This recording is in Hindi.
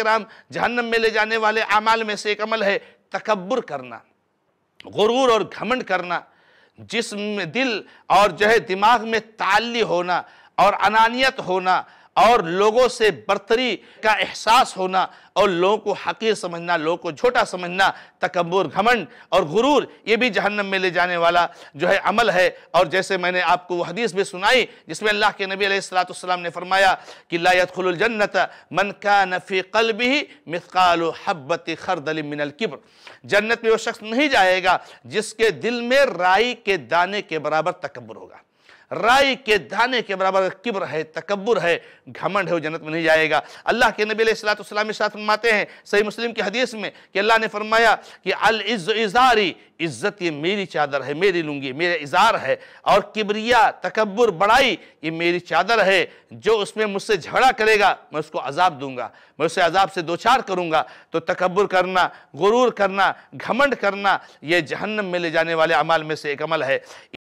कराम जहन्नम में ले जाने वाले अमाल में से एक अमल है तकबर करना गुरूर और घमंड करना जिसम दिल और जो है दिमाग में ताली होना और अनानियत होना और लोगों से बर्तरी का एहसास होना और लोगों को हकीर समझना लोगों को छोटा समझना तकबर घमंड और गुरूर ये भी जहन्नम में ले जाने वाला जो है अमल है और जैसे मैंने आपको वह हदीस भी सुनाई जिसमें अल्लाह के नबी सलाम ने फरमाया कि लायतखलजन्नत मन का नफ़ी कल भी मिसकाल हब्बत खरदल मिनल किब्र जन्नत में वो शख्स नहीं जाएगा जिसके दिल में राई के दाने के बराबर तकबर होगा राय के दाने के बराबर किब्र है तकबर है घमंड है वो जन्नत में नहीं जाएगा अल्लाह के नबी सलाम साथ फरमाते हैं सही मुस्लिम के हदीस में कि अल्लाह ने फरमाया कि अल इज़ इज़ारी इज़्ज़त ये मेरी चादर है मेरी लूँगी मेरा इज़ार है और किबरिया तकबर बड़ाई ये मेरी चादर है जो उसमें मुझसे झगड़ा करेगा मैं उसको अजाब दूंगा मैं उसे अजाब से दो चार करूँगा तो तकबर करना गुरूर करना घमंड करना ये जहन्नम में ले जाने वाले अमाल में से एक अमल है